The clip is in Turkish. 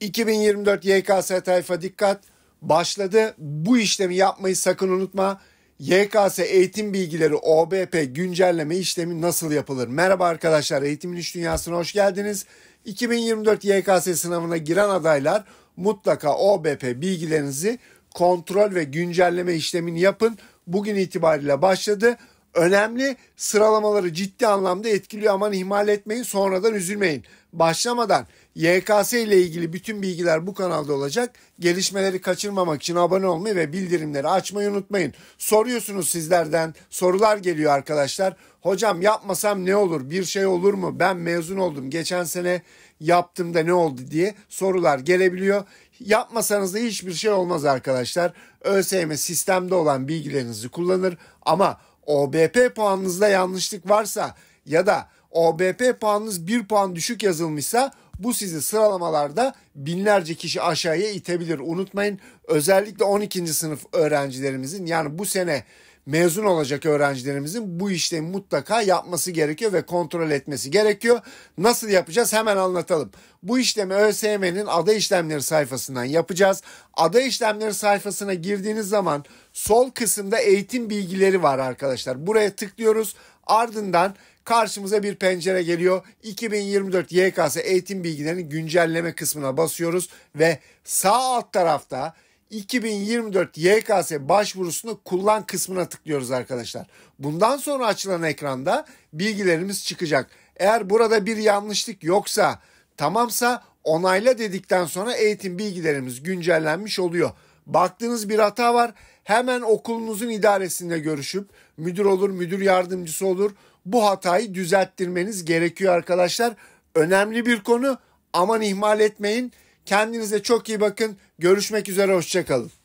2024 YKS tayfa dikkat başladı. Bu işlemi yapmayı sakın unutma. YKS eğitim bilgileri OBP güncelleme işlemi nasıl yapılır? Merhaba arkadaşlar Eğitimin İş Dünyası'na hoş geldiniz. 2024 YKS sınavına giren adaylar mutlaka OBP bilgilerinizi kontrol ve güncelleme işlemini yapın. Bugün itibariyle başladı önemli sıralamaları ciddi anlamda etkiliyor. Aman ihmal etmeyin sonradan üzülmeyin. Başlamadan YKS ile ilgili bütün bilgiler bu kanalda olacak. Gelişmeleri kaçırmamak için abone olmayı ve bildirimleri açmayı unutmayın. Soruyorsunuz sizlerden. Sorular geliyor arkadaşlar. Hocam yapmasam ne olur? Bir şey olur mu? Ben mezun oldum. Geçen sene yaptım da ne oldu diye sorular gelebiliyor. Yapmasanız da hiçbir şey olmaz arkadaşlar. ÖSYM sistemde olan bilgilerinizi kullanır ama OBP puanınızda yanlışlık varsa ya da OBP puanınız 1 puan düşük yazılmışsa bu sizi sıralamalarda binlerce kişi aşağıya itebilir. Unutmayın özellikle 12. sınıf öğrencilerimizin yani bu sene mezun olacak öğrencilerimizin bu işlemi mutlaka yapması gerekiyor ve kontrol etmesi gerekiyor. Nasıl yapacağız hemen anlatalım. Bu işlemi ÖSYM'nin ada işlemleri sayfasından yapacağız. Ada işlemleri sayfasına girdiğiniz zaman sol kısımda eğitim bilgileri var arkadaşlar. Buraya tıklıyoruz. Ardından karşımıza bir pencere geliyor. 2024 YKS eğitim bilgilerinin güncelleme kısmına basıyoruz ve sağ alt tarafta 2024 YKS başvurusunu kullan kısmına tıklıyoruz arkadaşlar. Bundan sonra açılan ekranda bilgilerimiz çıkacak. Eğer burada bir yanlışlık yoksa tamamsa onayla dedikten sonra eğitim bilgilerimiz güncellenmiş oluyor. Baktığınız bir hata var hemen okulunuzun idaresinde görüşüp müdür olur müdür yardımcısı olur bu hatayı düzelttirmeniz gerekiyor arkadaşlar. Önemli bir konu aman ihmal etmeyin. Kendinize çok iyi bakın. Görüşmek üzere hoşçakalın.